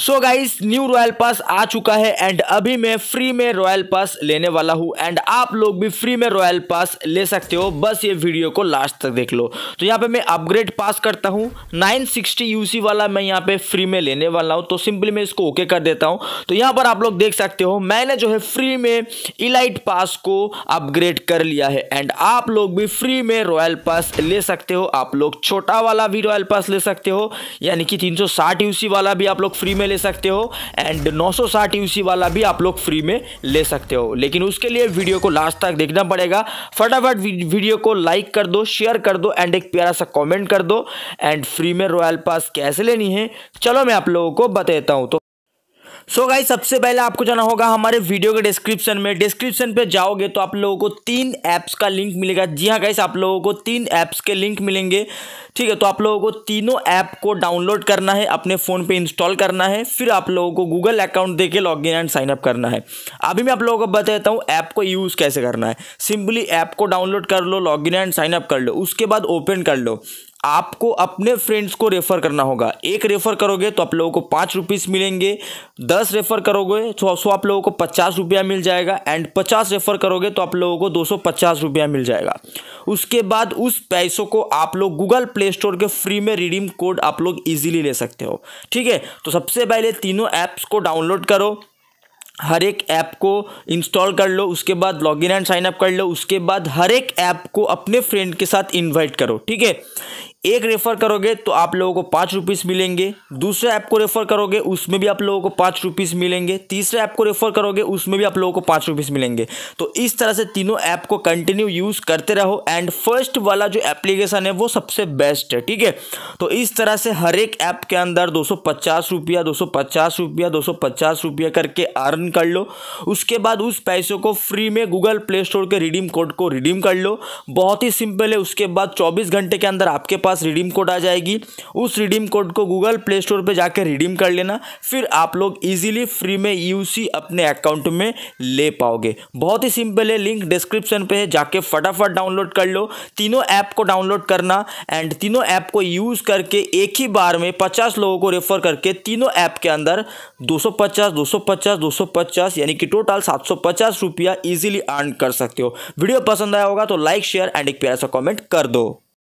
सो guys new royal pass आ चुका है एंड अभी मैं फ्री में रॉयल पास लेने वाला हूँ एंड आप लोग भी फ्री में रॉयल पास ले सकते हो बस ये वीडियो को लास्ट तक देख लो तो यहाँ पे मैं अपग्रेड पास करता हूँ 960 यूसी वाला मैं यहाँ पे फ्री में लेने वाला हूँ तो सिंपली मैं इसको ओके कर देता हूँ तो यहाँ पर आप लोग देख सकते हो मैंने जो है फ्री में इलाइट पास को अपग्रेड कर लिया है एंड आप लोग भी फ्री में रॉयल पास ले सकते हो आप लोग छोटा वाला भी रॉयल पास ले सकते हो यानी कि 360 यूसी वाला भी आप लोग फ्री में ले सकते हो एंड 960 यूसी वाला भी आप लोग फ्री में ले सकते हो लेकिन उसके लिए वीडियो को लास्ट तक देखना पड़ेगा फटाफट वीडियो को लाइक कर दो शेयर कर दो एंड एक प्यारा सा कॉमेंट कर दो एंड फ्री में रॉयल पास कैसे लेनी है चलो मैं आप लोगों को बता देता हूँ तो सो गाइस सबसे पहले आपको जाना होगा हमारे वीडियो के डिस्क्रिप्शन में डिस्क्रिप्शन पे जाओगे तो आप लोगों को तीन ऐप्स का लिंक मिलेगा जी हाँ गाइस आप लोगों को तीन ऐप्स के लिंक मिलेंगे ठीक है तो आप लोगों को तीनों ऐप को डाउनलोड करना है अपने फ़ोन पे इंस्टॉल करना है फिर आप लोगों को गूगल अकाउंट दे के लॉग एंड साइन अप करना है अभी मैं आप लोगों को बता देता हूँ ऐप को यूज़ कैसे करना है सिंपली ऐप को डाउनलोड कर लो लॉग एंड साइनअप कर लो उसके बाद ओपन कर लो आपको अपने फ्रेंड्स को रेफ़र करना होगा एक रेफ़र करोगे तो आप लोगों को पाँच रुपीज़ मिलेंगे दस रेफ़र करोगे तो सौ आप लोगों को पचास रुपया मिल जाएगा एंड पचास रेफ़र करोगे तो आप लोगों को दो सौ पचास रुपया मिल जाएगा उसके बाद उस पैसों को आप लोग गूगल प्ले स्टोर के फ्री में रिडीम कोड आप लोग ईजिली ले सकते हो ठीक है तो सबसे पहले तीनों ऐप्स को डाउनलोड करो हर एक ऐप को इंस्टॉल कर लो उसके बाद लॉगिन एंड साइनअप कर लो उसके बाद हर एक ऐप को अपने फ्रेंड के साथ इनवाइट करो ठीक है एक रेफ़र करोगे तो आप लोगों को पाँच रुपीस मिलेंगे दूसरे ऐप को रेफ़र करोगे उसमें भी आप लोगों को पाँच रुपीस मिलेंगे तीसरे ऐप को रेफ़र करोगे उसमें भी आप लोगों को पाँच रुपीस मिलेंगे तो इस तरह से तीनों ऐप को कंटिन्यू यूज़ करते रहो एंड फर्स्ट वाला जो एप्लीकेशन है वो सबसे बेस्ट है ठीक है तो इस तरह से हर एक ऐप के अंदर दो सौ पचास रुपया दो सौ पचास रुपया दो सौ पचास रुपया करके अर्न कर लो उसके बाद उस पैसों को फ्री में गूगल प्ले स्टोर के रिडीम कोड को रिडीम कर लो बहुत ही सिंपल है उसके बाद चौबीस घंटे के अंदर आपके पास पास रिडीम कोड आ जाएगी उस रिडीम कोड को गूगल प्ले स्टोर पर जाकर रिडीम कर लेना फिर आप लोग ईजिली फ्री में यू अपने अकाउंट में ले पाओगे बहुत ही सिंपल है लिंक डिस्क्रिप्शन पर है जाके फटाफट डाउनलोड कर लो तीनों ऐप को डाउनलोड करना एंड तीनों ऐप को यूज़ करके एक ही बार में पचास लोगों को रेफर करके तीनों ऐप के अंदर 250 250 250 यानी कि टोटल सात रुपया इजीली अर्न कर सकते हो वीडियो पसंद आया होगा तो लाइक शेयर एंड एक प्यारा सा कमेंट कर दो